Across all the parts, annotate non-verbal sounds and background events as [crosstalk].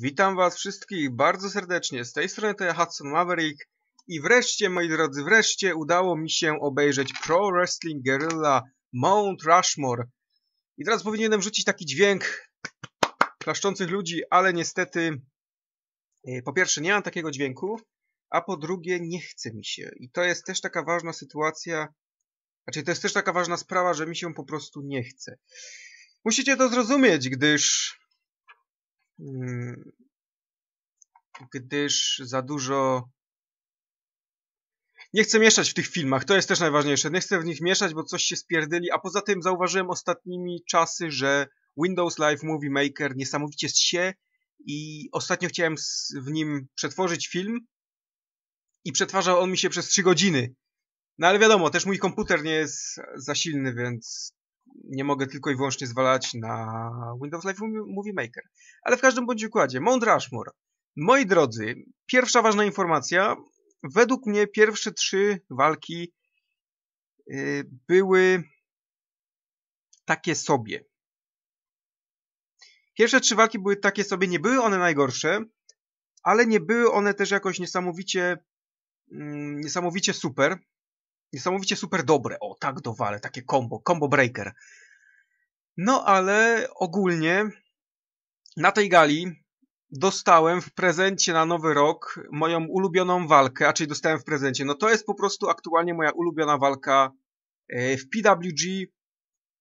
Witam was wszystkich bardzo serdecznie, z tej strony to ja Hudson Maverick i wreszcie, moi drodzy, wreszcie udało mi się obejrzeć Pro Wrestling Guerrilla Mount Rushmore. I teraz powinienem rzucić taki dźwięk klaszczących ludzi, ale niestety e, po pierwsze nie mam takiego dźwięku, a po drugie nie chce mi się. I to jest też taka ważna sytuacja, znaczy to jest też taka ważna sprawa, że mi się po prostu nie chce. Musicie to zrozumieć, gdyż Mm, gdyż za dużo... Nie chcę mieszać w tych filmach, to jest też najważniejsze. Nie chcę w nich mieszać, bo coś się spierdyli, a poza tym zauważyłem ostatnimi czasy, że Windows Live Movie Maker niesamowicie się i ostatnio chciałem w nim przetworzyć film i przetwarzał on mi się przez 3 godziny. No ale wiadomo, też mój komputer nie jest za silny, więc nie mogę tylko i wyłącznie zwalać na Windows Live Movie Maker. Ale w każdym bądź układzie, Mount Rushmore. Moi drodzy, pierwsza ważna informacja. Według mnie pierwsze trzy walki y, były takie sobie. Pierwsze trzy walki były takie sobie, nie były one najgorsze, ale nie były one też jakoś niesamowicie, mm, niesamowicie super niesamowicie super dobre. O, tak dowale, takie combo, combo breaker. No ale ogólnie na tej gali dostałem w prezencie na nowy rok moją ulubioną walkę, a czyli dostałem w prezencie. No to jest po prostu aktualnie moja ulubiona walka e, w PWG.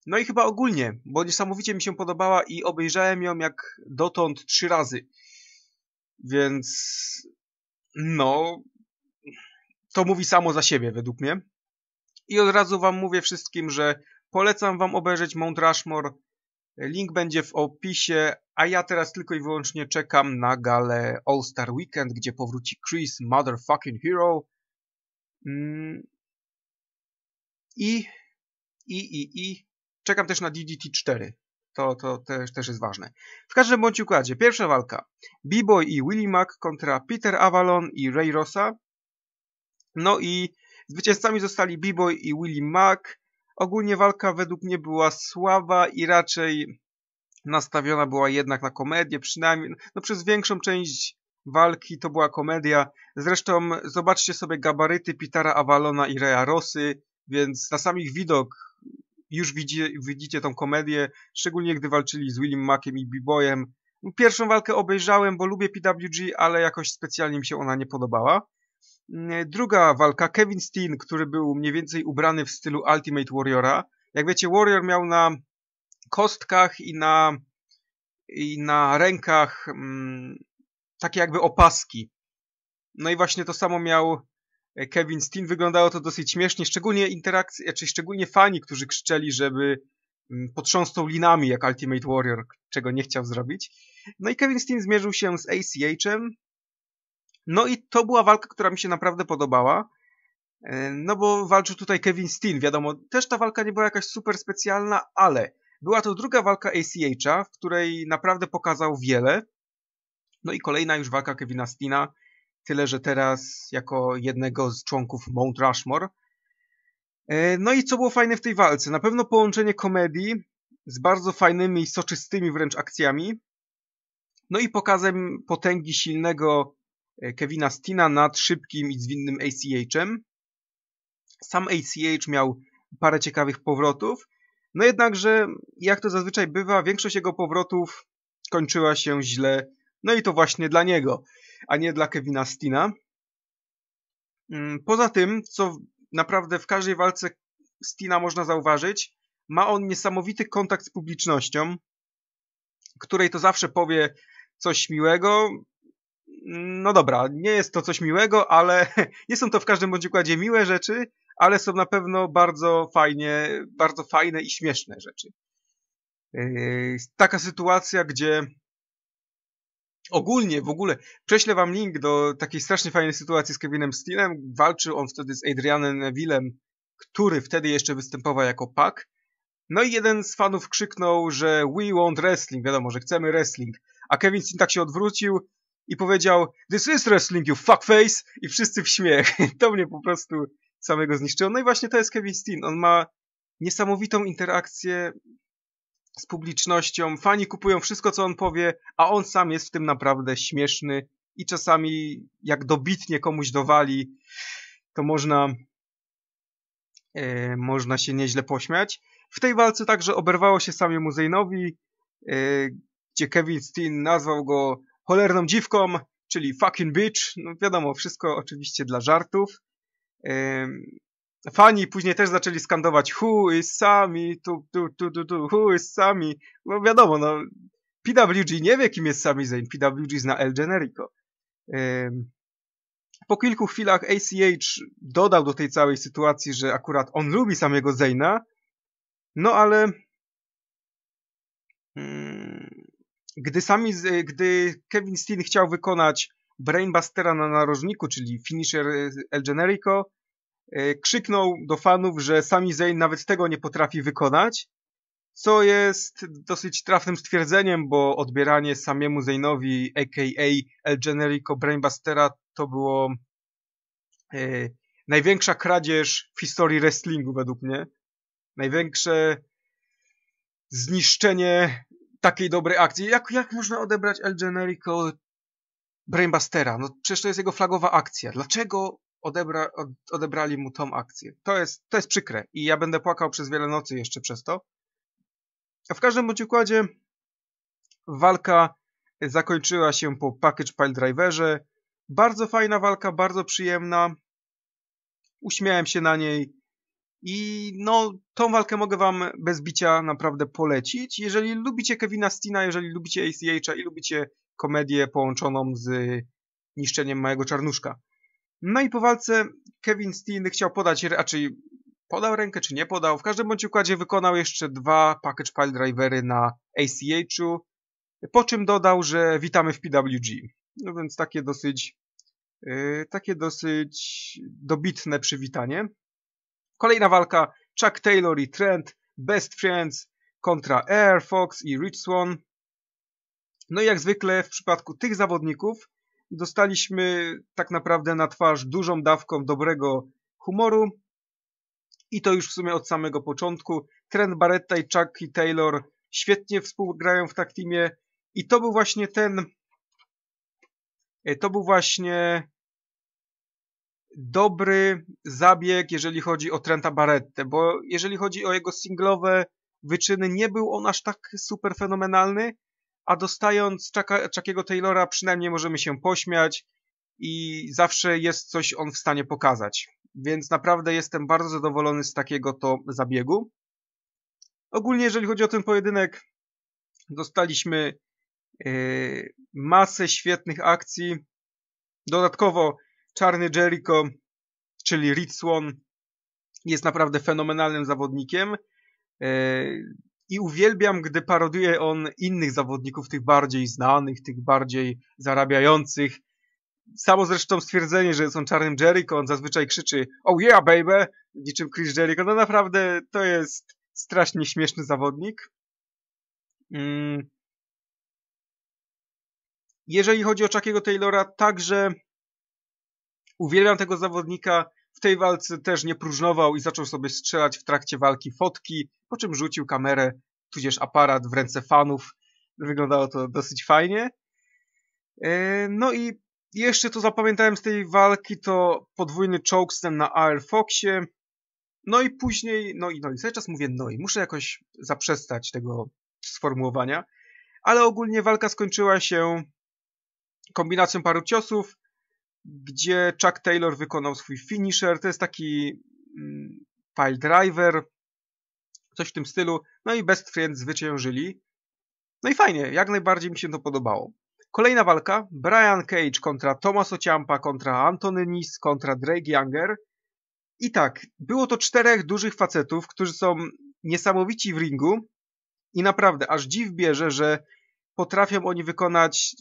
No i chyba ogólnie, bo niesamowicie mi się podobała i obejrzałem ją jak dotąd trzy razy. Więc no to mówi samo za siebie według mnie. I od razu wam mówię wszystkim, że polecam wam obejrzeć Mount Rushmore. Link będzie w opisie, a ja teraz tylko i wyłącznie czekam na galę All Star Weekend, gdzie powróci Chris Motherfucking Hero. Mm. I, i, i, i czekam też na DDT 4. To, to też, też jest ważne. W każdym bądź układzie, pierwsza walka. B-Boy i Willie Mack kontra Peter Avalon i Ray Rosa. No i Zwycięzcami zostali B-Boy i Willie Mack. Ogólnie walka według mnie była słaba i raczej nastawiona była jednak na komedię, przynajmniej no przez większą część walki to była komedia. Zresztą zobaczcie sobie gabaryty Pitara Avalona i Rea Rosy, więc na samych widok już widzicie, widzicie tą komedię, szczególnie gdy walczyli z William Mackiem i B-Boyem. Pierwszą walkę obejrzałem, bo lubię PWG, ale jakoś specjalnie mi się ona nie podobała. Mm, e, druga walka, Kevin Steen, który był mniej więcej ubrany w stylu Ultimate Warriora. Jak wiecie, Warrior miał na kostkach i na, i na rękach mm, takie jakby opaski. No i właśnie to samo miał e, Kevin Steen. Wyglądało to dosyć śmiesznie, szczególnie interakcje, czy szczególnie fani, którzy krzyczeli, żeby mm, potrząsnął linami jak Ultimate Warrior, czego nie chciał zrobić. No i Kevin Steen zmierzył się z ACH-em, no i to była walka, która mi się naprawdę podobała. E, no bo walczył tutaj Kevin Steen, wiadomo, też ta walka nie była jakaś super specjalna, ale była to druga walka ACH-a, w której naprawdę pokazał wiele. No i kolejna już walka Kevina Steena, tyle że teraz jako jednego z członków Mount Rushmore. E, no i co było fajne w tej walce? Na pewno połączenie komedii z bardzo fajnymi, soczystymi wręcz akcjami. No i pokazem potęgi silnego E, Kevina Stina nad szybkim i zwinnym ACH-em. Sam ACH miał parę ciekawych powrotów, no jednakże, jak to zazwyczaj bywa, większość jego powrotów kończyła się źle, no i to właśnie dla niego, a nie dla Kevina Stina. Mm, poza tym, co naprawdę w każdej walce Stina można zauważyć, ma on niesamowity kontakt z publicznością, której to zawsze powie coś miłego, no dobra, nie jest to coś miłego, ale nie [laughs] są to w każdym bądź układzie miłe rzeczy, ale są na pewno bardzo fajnie, bardzo fajne i śmieszne rzeczy. Yy, taka sytuacja, gdzie ogólnie, w ogóle, prześlę wam link do takiej strasznie fajnej sytuacji z Kevinem Steenem. Walczył on wtedy z Adrianem Nevillem, który wtedy jeszcze występował jako Pak. No i jeden z fanów krzyknął, że we want wrestling, wiadomo, że chcemy wrestling. A Kevin Steen tak się odwrócił, i powiedział This is wrestling, you fuckface! I wszyscy w śmiech. [laughs] To mnie po prostu samego zniszczyło. No i właśnie to jest Kevin Steen. On ma niesamowitą interakcję z publicznością. Fani kupują wszystko, co on powie, a on sam jest w tym naprawdę śmieszny i czasami jak dobitnie komuś dowali, to można e, można się nieźle pośmiać. W tej walce także oberwało się samie Muzeinowi, e, gdzie Kevin Steen nazwał go cholerną dziwką, czyli fucking bitch. No wiadomo, wszystko oczywiście dla żartów. Fani później też zaczęli skandować who is Sami, tu, tu, tu, tu, tu, who is Sami. No wiadomo, no PWG nie wie kim jest Sami Zayn, PWG zna El Generico. Po kilku chwilach ACH dodał do tej całej sytuacji, że akurat on lubi samego Zayna, no ale... Hmm, gdy, sami, gdy Kevin Steen chciał wykonać Brainbustera na narożniku, czyli finisher e, El Generico, e, krzyknął do fanów, że Sami Zayn nawet tego nie potrafi wykonać, co jest dosyć trafnym stwierdzeniem, bo odbieranie samiemu Zaynowi, a.k.a. El Generico Brainbustera, to było e, największa kradzież w historii wrestlingu według mnie. Największe zniszczenie takiej dobrej akcji. Jak, jak można odebrać El Generico Brainbustera? No przecież to jest jego flagowa akcja. Dlaczego odebra, od, odebrali mu tą akcję? To jest, to jest przykre i ja będę płakał przez wiele nocy jeszcze przez to. A w każdym bądź układzie walka zakończyła się po Package Pile Driverze. Bardzo fajna walka, bardzo przyjemna. Uśmiałem się na niej. I no, tą walkę mogę wam bez bicia naprawdę polecić. Jeżeli lubicie Kevina Stina, jeżeli lubicie ACH'a i lubicie komedię połączoną z niszczeniem małego czarnuszka. No i po walce Kevin Steen chciał podać, raczej podał rękę czy nie podał. W każdym bądź układzie wykonał jeszcze dwa package file drivery na ACH'u, po czym dodał, że witamy w PWG. No więc takie dosyć, yy, takie dosyć dobitne przywitanie. Kolejna walka Chuck Taylor i Trent, Best Friends kontra Air Fox i Rich Swan. No i jak zwykle w przypadku tych zawodników dostaliśmy tak naprawdę na twarz dużą dawką dobrego humoru i to już w sumie od samego początku. Trent Barretta i Chuck i Taylor świetnie współgrają w tak teamie i to był właśnie ten e, to był właśnie dobry zabieg, jeżeli chodzi o Trenta Barrettę, bo jeżeli chodzi o jego singlowe wyczyny, nie był on aż tak super fenomenalny, a dostając Chuckiego Taylora przynajmniej możemy się pośmiać i zawsze jest coś on w stanie pokazać. Więc naprawdę jestem bardzo zadowolony z takiego to zabiegu. Ogólnie jeżeli chodzi o ten pojedynek, dostaliśmy yy, masę świetnych akcji. Dodatkowo Czarny Jericho, czyli Reed Swan, jest naprawdę fenomenalnym zawodnikiem e, i uwielbiam, gdy paroduje on innych zawodników, tych bardziej znanych, tych bardziej zarabiających. Samo zresztą stwierdzenie, że jest on czarnym Jericho, on zazwyczaj krzyczy oh yeah baby, niczym Chris Jericho. No naprawdę to jest strasznie śmieszny zawodnik. Mm. Jeżeli chodzi o Chuckiego Taylora, także Uwielbiam tego zawodnika. W tej walce też nie próżnował i zaczął sobie strzelać w trakcie walki fotki, po czym rzucił kamerę, tudzież aparat w ręce fanów. Wyglądało to dosyć fajnie. E, no i jeszcze to zapamiętałem z tej walki to podwójny chokeslam na AR Foxie. No i później, no i no i cały czas mówię no i muszę jakoś zaprzestać tego sformułowania. Ale ogólnie walka skończyła się kombinacją paru ciosów, gdzie Chuck Taylor wykonał swój finisher. To jest taki mm, pile driver, coś w tym stylu. No i Best Friends zwyciężyli. No i fajnie, jak najbardziej mi się to podobało. Kolejna walka, Brian Cage kontra Thomas Ociampa, kontra Anthony Nis, kontra Drake Younger. I tak, było to czterech dużych facetów, którzy są niesamowici w ringu i naprawdę aż dziw bierze, że potrafią oni wykonać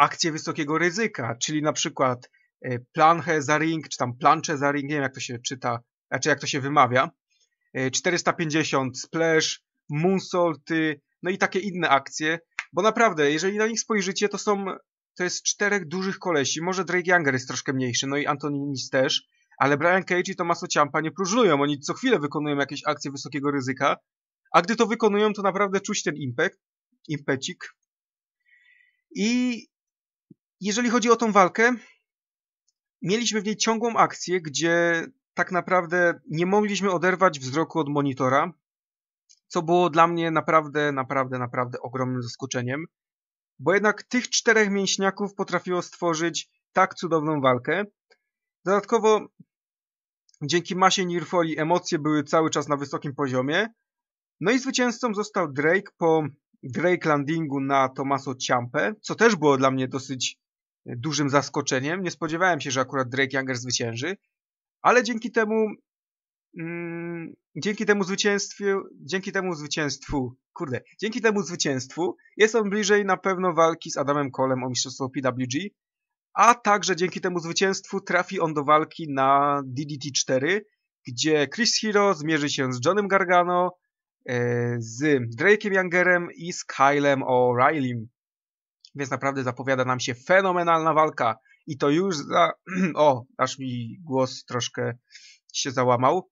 akcje wysokiego ryzyka, czyli na przykład planche, Planhezaring, czy tam planche, Planchezaring, nie wiem jak to się czyta, znaczy jak to się wymawia, 450 e, Splash, Moonsolty, no i takie inne akcje, bo naprawdę, jeżeli na nich spojrzycie, to są, to jest czterech dużych kolesi, może Drake Younger jest troszkę mniejszy, no i Antoninis też, ale Brian Cage i Tomaso Ciampa nie próżnują, oni co chwilę wykonują jakieś akcje wysokiego ryzyka, a gdy to wykonują, to naprawdę czuć ten impact, impecik. I jeżeli chodzi o tą walkę, mieliśmy w niej ciągłą akcję, gdzie tak naprawdę nie mogliśmy oderwać wzroku od monitora, co było dla mnie naprawdę, naprawdę, naprawdę ogromnym zaskoczeniem, bo jednak tych czterech mięśniaków potrafiło stworzyć tak cudowną walkę. Dodatkowo dzięki masie Nirfoli emocje były cały czas na wysokim poziomie. No i zwycięzcą został Drake po Drake landingu na Tomaso Ciampe, co też było dla mnie dosyć dużym zaskoczeniem. Nie spodziewałem się, że akurat Drake Younger zwycięży, ale dzięki temu mm, dzięki temu zwycięstwu dzięki temu zwycięstwu kurde, dzięki temu zwycięstwu jest on bliżej na pewno walki z Adamem Kolem o mistrzostwo PWG, a także dzięki temu zwycięstwu trafi on do walki na DDT4, gdzie Chris Hero zmierzy się z Johnem Gargano, e, z Drake'em Youngerem i z Kylem O'Reillym. Więc naprawdę zapowiada nam się fenomenalna walka. I to już za... [clears throat] O, aż mi głos troszkę się załamał.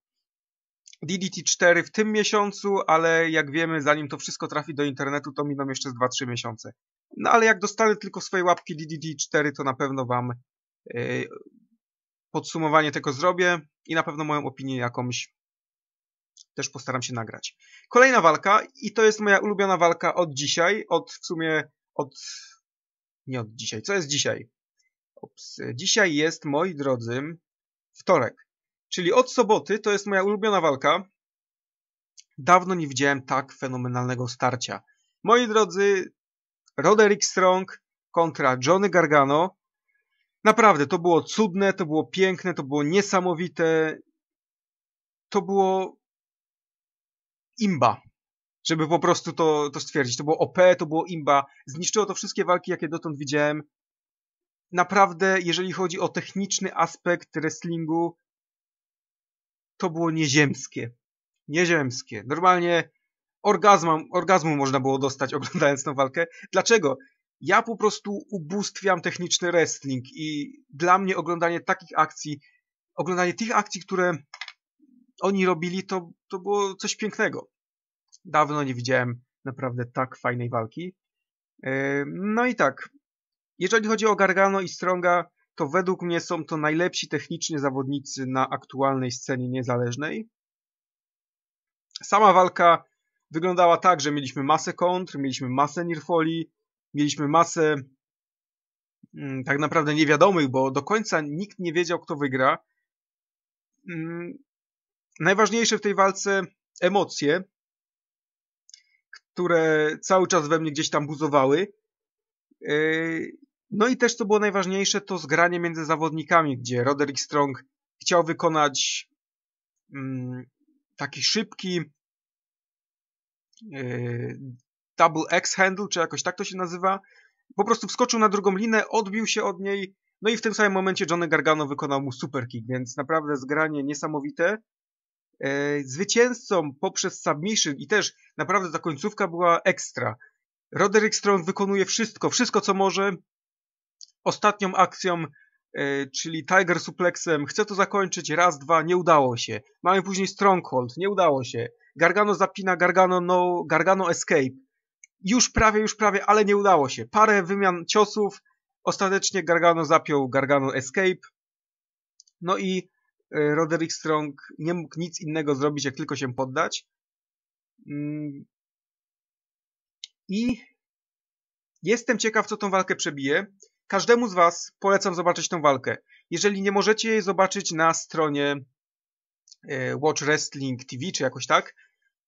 DDT 4 w tym miesiącu, ale jak wiemy, zanim to wszystko trafi do internetu, to miną jeszcze 2-3 miesiące. No ale jak dostanę tylko swoje łapki DDT 4, to na pewno Wam yy, podsumowanie tego zrobię i na pewno moją opinię jakąś też postaram się nagrać. Kolejna walka i to jest moja ulubiona walka od dzisiaj, od w sumie od nie od dzisiaj. Co jest dzisiaj? Ops. Dzisiaj jest, moi drodzy, wtorek. Czyli od soboty to jest moja ulubiona walka. Dawno nie widziałem tak fenomenalnego starcia. Moi drodzy, Roderick Strong kontra Johnny Gargano. Naprawdę, to było cudne, to było piękne, to było niesamowite. To było imba żeby po prostu to, to stwierdzić. To było OP, to było imba. Zniszczyło to wszystkie walki, jakie dotąd widziałem. Naprawdę, jeżeli chodzi o techniczny aspekt wrestlingu, to było nieziemskie. Nieziemskie. Normalnie orgazmu, orgazmu można było dostać [laughs] oglądając tą walkę. Dlaczego? Ja po prostu ubóstwiam techniczny wrestling i dla mnie oglądanie takich akcji, oglądanie tych akcji, które oni robili, to, to było coś pięknego. Dawno nie widziałem naprawdę tak fajnej walki. Yy, no i tak, jeżeli chodzi o Gargano i Stronga, to według mnie są to najlepsi technicznie zawodnicy na aktualnej scenie niezależnej. Sama walka wyglądała tak, że mieliśmy masę kontr, mieliśmy masę nirfoli, mieliśmy masę mm, tak naprawdę niewiadomych, bo do końca nikt nie wiedział, kto wygra. Mm, najważniejsze w tej walce emocje, które cały czas we mnie gdzieś tam buzowały. E, no i też, co było najważniejsze, to zgranie między zawodnikami, gdzie Roderick Strong chciał wykonać mm, taki szybki e, double X handle, czy jakoś tak to się nazywa. Po prostu wskoczył na drugą linę, odbił się od niej, no i w tym samym momencie Johnny Gargano wykonał mu super kick, więc naprawdę zgranie niesamowite. E, zwycięzcą poprzez submission i też naprawdę ta końcówka była ekstra. Roderick Strong wykonuje wszystko, wszystko co może. Ostatnią akcją, e, czyli Tiger Suplexem, chce to zakończyć, raz, dwa, nie udało się. Mamy później Stronghold, nie udało się. Gargano zapina, Gargano no, Gargano escape. Już prawie, już prawie, ale nie udało się. Parę wymian ciosów, ostatecznie Gargano zapiął Gargano escape. No i Y, Roderick Strong nie mógł nic innego zrobić, jak tylko się poddać. Mm. I jestem ciekaw, co tą walkę przebije. Każdemu z Was polecam zobaczyć tą walkę. Jeżeli nie możecie jej zobaczyć na stronie y, Watch Wrestling TV, czy jakoś tak,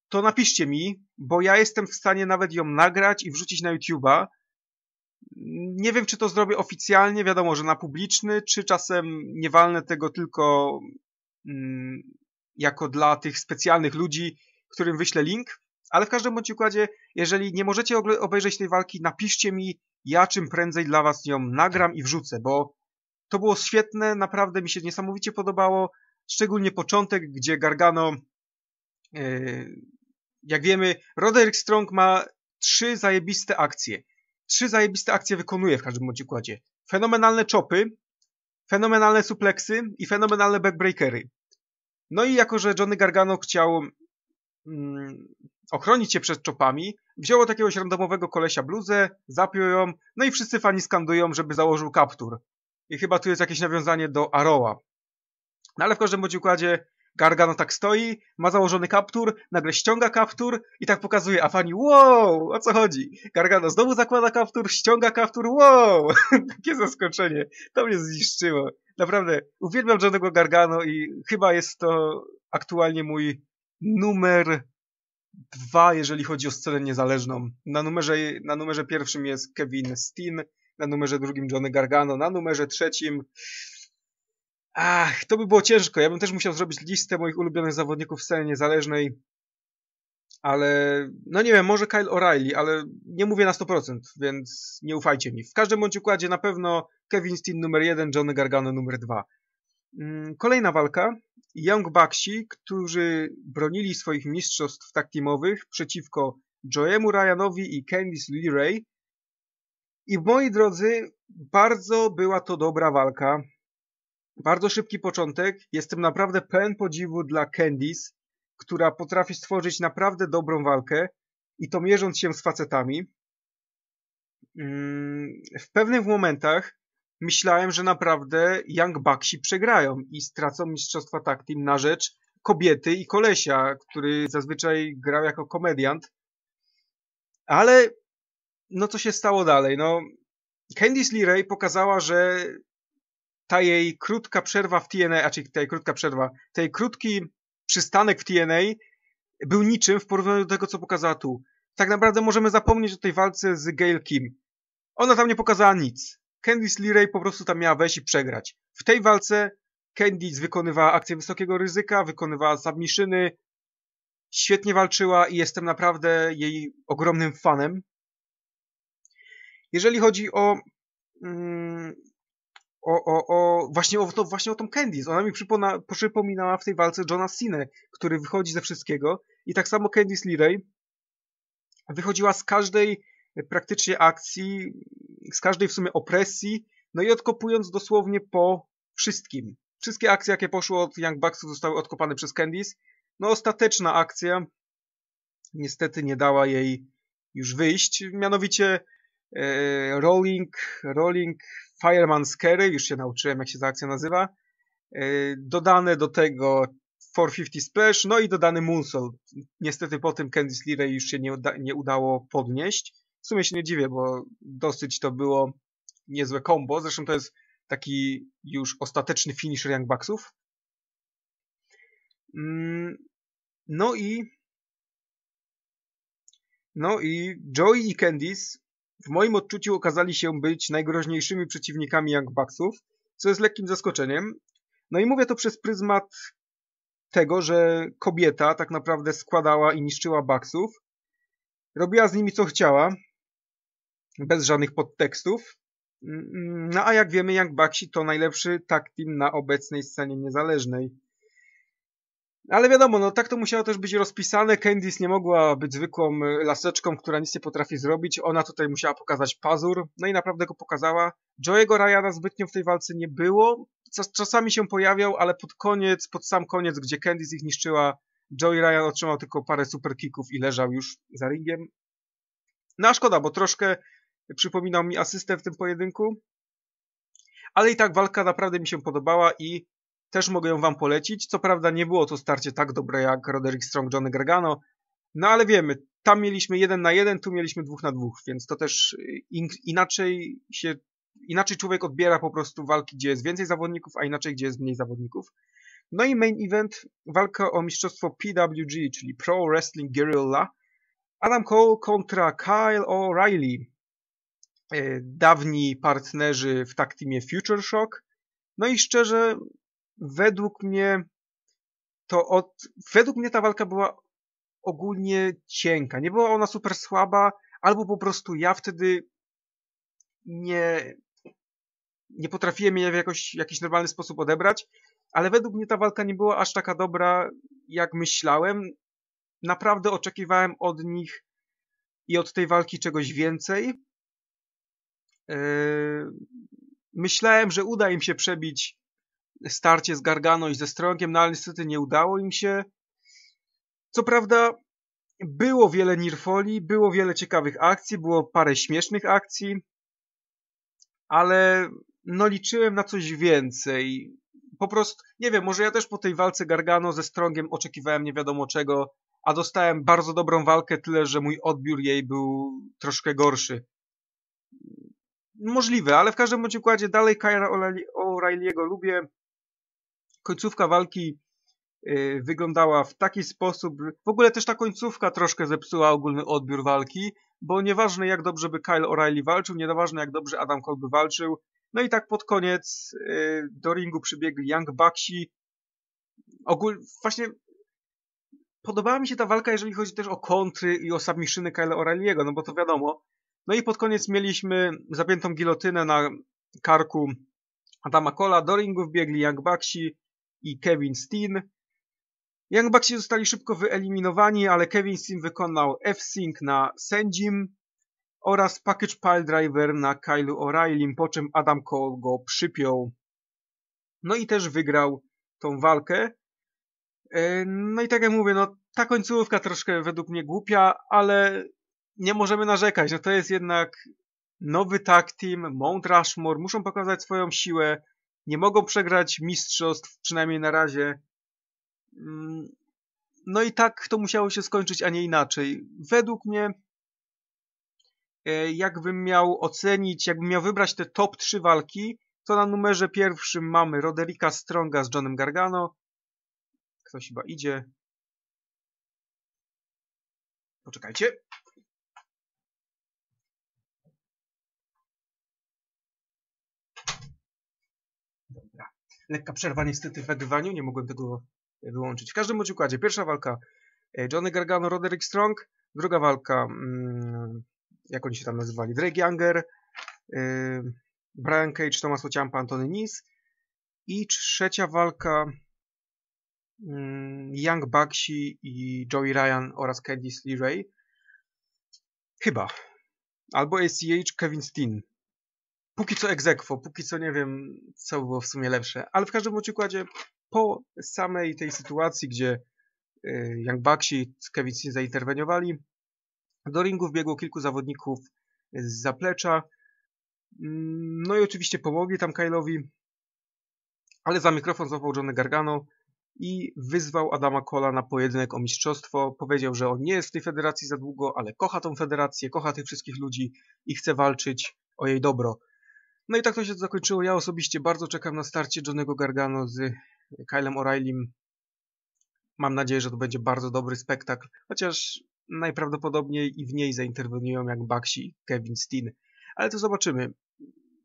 to napiszcie mi, bo ja jestem w stanie nawet ją nagrać i wrzucić na YouTube'a nie wiem, czy to zrobię oficjalnie, wiadomo, że na publiczny, czy czasem nie walnę tego tylko mm, jako dla tych specjalnych ludzi, którym wyślę link. Ale w każdym bądź układzie, jeżeli nie możecie obejrzeć tej walki, napiszcie mi, ja czym prędzej dla was ją nagram i wrzucę, bo to było świetne, naprawdę mi się niesamowicie podobało, szczególnie początek, gdzie Gargano, e, jak wiemy, Roderick Strong ma trzy zajebiste akcje trzy zajebiste akcje wykonuje w każdym bądź układzie. Fenomenalne chopy, fenomenalne supleksy i fenomenalne backbreakery. No i jako, że Johnny Gargano chciał mm, ochronić się przed chopami, wziął takiegoś randomowego kolesia bluzę, zapiął ją, no i wszyscy fani skandują, żeby założył kaptur. I chyba tu jest jakieś nawiązanie do Aroa. No ale w każdym bądź układzie Gargano tak stoi, ma założony kaptur, nagle ściąga kaptur i tak pokazuje, a fani wow, o co chodzi? Gargano znowu zakłada kaptur, ściąga kaptur, wow! [laughs] Takie zaskoczenie. To mnie zniszczyło. Naprawdę, uwielbiam Johnego Gargano i chyba jest to aktualnie mój numer dwa, jeżeli chodzi o scenę niezależną. Na numerze, na numerze pierwszym jest Kevin Steen, na numerze drugim Johnny Gargano, na numerze trzecim Ach, to by było ciężko. Ja bym też musiał zrobić listę moich ulubionych zawodników w scenie niezależnej. Ale, no nie wiem, może Kyle O'Reilly, ale nie mówię na 100%, więc nie ufajcie mi. W każdym bądź układzie na pewno Kevin Steen numer 1, Johnny Gargano numer 2. Mm, kolejna walka. Young Bucksi, którzy bronili swoich mistrzostw taktimowych przeciwko Joemu Ryanowi i Candice LeRae. I moi drodzy, bardzo była to dobra walka. Bardzo szybki początek. Jestem naprawdę pełen podziwu dla Candice, która potrafi stworzyć naprawdę dobrą walkę i to mierząc się z facetami. Mm, w pewnych momentach myślałem, że naprawdę Young Bucksi przegrają i stracą mistrzostwa tag team na rzecz kobiety i kolesia, który zazwyczaj grał jako komediant. Ale no co się stało dalej? No, Candice LeRae pokazała, że ta jej krótka przerwa w TNA, a czyli ta jej krótka przerwa, tej krótki przystanek w TNA był niczym w porównaniu do tego, co pokazała tu. Tak naprawdę możemy zapomnieć o tej walce z Gail Kim. Ona tam nie pokazała nic. Candice LeRae po prostu tam miała wejść i przegrać. W tej walce Candice wykonywała akcje wysokiego ryzyka, wykonywała submissiony, świetnie walczyła i jestem naprawdę jej ogromnym fanem. Jeżeli chodzi o mm, o, o, o, właśnie, o to, właśnie o tą Candice. Ona mi przypomina, przypominała w tej walce Johna Cena, który wychodzi ze wszystkiego. I tak samo Candice Leray wychodziła z każdej e, praktycznie akcji, z każdej w sumie opresji, no i odkopując dosłownie po wszystkim. Wszystkie akcje, jakie poszły od Young Bucks zostały odkopane przez Candice. No ostateczna akcja niestety nie dała jej już wyjść, mianowicie e, Rolling, Rolling Fireman's Scary, już się nauczyłem jak się ta akcja nazywa, e, dodane do tego 450 Splash, no i dodany Moonsault. Niestety po tym Candice Leary już się nie, uda nie udało podnieść. W sumie się nie dziwię, bo dosyć to było niezłe combo, zresztą to jest taki już ostateczny finisher Young Bucksów. Mm, no i no i Joey i Candice w moim odczuciu okazali się być najgroźniejszymi przeciwnikami Young Bucksów, co jest lekkim zaskoczeniem. No i mówię to przez pryzmat tego, że kobieta tak naprawdę składała i niszczyła Bucksów, robiła z nimi co chciała, bez żadnych podtekstów. Mm, mm, no a jak wiemy, Young Bucksi to najlepszy tag team na obecnej scenie niezależnej. Ale wiadomo, no tak to musiało też być rozpisane. Candice nie mogła być zwykłą y, laseczką, która nic nie potrafi zrobić. Ona tutaj musiała pokazać pazur, no i naprawdę go pokazała. Joe'ego Ryana zbytnio w tej walce nie było. Czasami się pojawiał, ale pod koniec, pod sam koniec, gdzie Candice ich niszczyła, Joey Ryan otrzymał tylko parę super kicków i leżał już za ringiem. No szkoda, bo troszkę przypominał mi asystę w tym pojedynku. Ale i tak walka naprawdę mi się podobała i też mogę ją wam polecić. Co prawda nie było to starcie tak dobre jak Roderick Strong, Johnny Gargano, no ale wiemy, tam mieliśmy jeden na jeden, tu mieliśmy dwóch na dwóch, więc to też y, in, inaczej się, inaczej człowiek odbiera po prostu walki, gdzie jest więcej zawodników, a inaczej, gdzie jest mniej zawodników. No i main event, walka o mistrzostwo PWG, czyli Pro Wrestling Guerrilla. Adam Cole kontra Kyle O'Reilly. Y, dawni partnerzy w taktimie Future Shock. No i szczerze, według mnie to od, według mnie ta walka była ogólnie cienka. Nie była ona super słaba, albo po prostu ja wtedy nie, nie potrafiłem jej w jakoś, jakiś normalny sposób odebrać, ale według mnie ta walka nie była aż taka dobra, jak myślałem. Naprawdę oczekiwałem od nich i od tej walki czegoś więcej. Yy, myślałem, że uda im się przebić starcie z Gargano i ze Strongiem, no ale niestety nie udało im się. Co prawda było wiele nirfoli, było wiele ciekawych akcji, było parę śmiesznych akcji, ale no liczyłem na coś więcej. Po prostu, nie wiem, może ja też po tej walce Gargano ze Strongiem oczekiwałem nie wiadomo czego, a dostałem bardzo dobrą walkę, tyle że mój odbiór jej był troszkę gorszy. Możliwe, ale w każdym bądź układzie dalej Kyra O'Reilly'ego lubię końcówka walki y, wyglądała w taki sposób. W ogóle też ta końcówka troszkę zepsuła ogólny odbiór walki, bo nieważne jak dobrze by Kyle O'Reilly walczył, nieważne jak dobrze Adam Cole by walczył. No i tak pod koniec y, do ringu przybiegli Young Bucksi. Ogólnie właśnie podobała mi się ta walka, jeżeli chodzi też o kontry i o submissiony Kyle O'Reilly'ego, no bo to wiadomo. No i pod koniec mieliśmy zapiętą gilotynę na karku Adama Cola. Do ringu wbiegli Young Bucksi i Kevin Steen. Young Bucksi zostali szybko wyeliminowani, ale Kevin Steen wykonał F-Sync na Sendzim oraz Package Driver na Kyle O'Reillym, po czym Adam Cole go przypiął. No i też wygrał tą walkę. E, no i tak jak mówię, no ta końcówka troszkę według mnie głupia, ale nie możemy narzekać. No to jest jednak nowy tag team, Mount Rushmore, muszą pokazać swoją siłę nie mogą przegrać mistrzostw, przynajmniej na razie. Mm, no i tak to musiało się skończyć, a nie inaczej. Według mnie, e, jakbym miał ocenić, jakbym miał wybrać te top 3 walki, to na numerze pierwszym mamy Roderika Stronga z Johnem Gargano. Ktoś chyba idzie. Poczekajcie. lekka przerwa niestety w nagrywaniu, nie mogłem tego e, wyłączyć. W każdym bądź układzie, pierwsza walka e, Johnny Gargano, Roderick Strong, druga walka, mm, jak oni się tam nazywali, Drake Younger, e, Brian Cage, Tomaso Ciampa, Antony Nis i trzecia walka mm, Young Baxi i Joey Ryan oraz Candice LeRae. Chyba. Albo ACH Kevin Steen póki co egzekwo, póki co nie wiem, co było w sumie lepsze. Ale w każdym układzie po samej tej sytuacji, gdzie y, Young Bucksi z Kevici zainterweniowali, do ringu wbiegło kilku zawodników z zaplecza. Mm, no i oczywiście pomogli tam Kyle'owi, ale za mikrofon złapał Johnny Gargano i wyzwał Adama Kola na pojedynek o mistrzostwo. Powiedział, że on nie jest w tej federacji za długo, ale kocha tą federację, kocha tych wszystkich ludzi i chce walczyć o jej dobro. No i tak to się zakończyło. Ja osobiście bardzo czekam na starcie Johnego Gargano z Kylem O'Reillym. Mam nadzieję, że to będzie bardzo dobry spektakl, chociaż najprawdopodobniej i w niej zainterweniują jak Baxi, Kevin Steen. Ale to zobaczymy.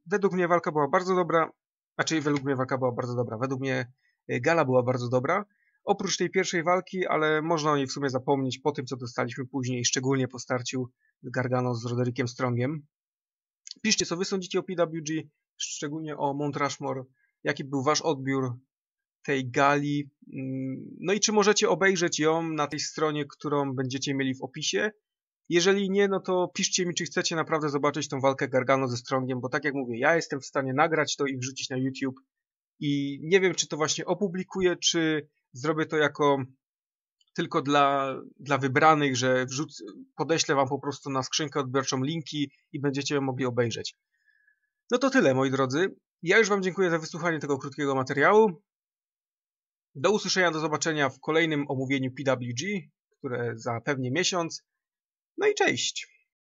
Według mnie walka była bardzo dobra, znaczy według mnie walka była bardzo dobra, według mnie e, gala była bardzo dobra. Oprócz tej pierwszej walki, ale można o niej w sumie zapomnieć po tym, co dostaliśmy później, szczególnie po starciu Gargano z Roderickiem Strongiem. Piszcie, co wy sądzicie o PWG, szczególnie o Mount Rushmore. Jaki był wasz odbiór tej gali? Mm, no i czy możecie obejrzeć ją na tej stronie, którą będziecie mieli w opisie? Jeżeli nie, no to piszcie mi, czy chcecie naprawdę zobaczyć tą walkę Gargano ze Strongiem, bo tak jak mówię, ja jestem w stanie nagrać to i wrzucić na YouTube i nie wiem, czy to właśnie opublikuję, czy zrobię to jako tylko dla, dla wybranych, że wrzuc, podeślę wam po prostu na skrzynkę odbiorczą linki i będziecie mogli obejrzeć. No to tyle, moi drodzy. Ja już wam dziękuję za wysłuchanie tego krótkiego materiału. Do usłyszenia, do zobaczenia w kolejnym omówieniu PWG, które za pewnie miesiąc. No i cześć!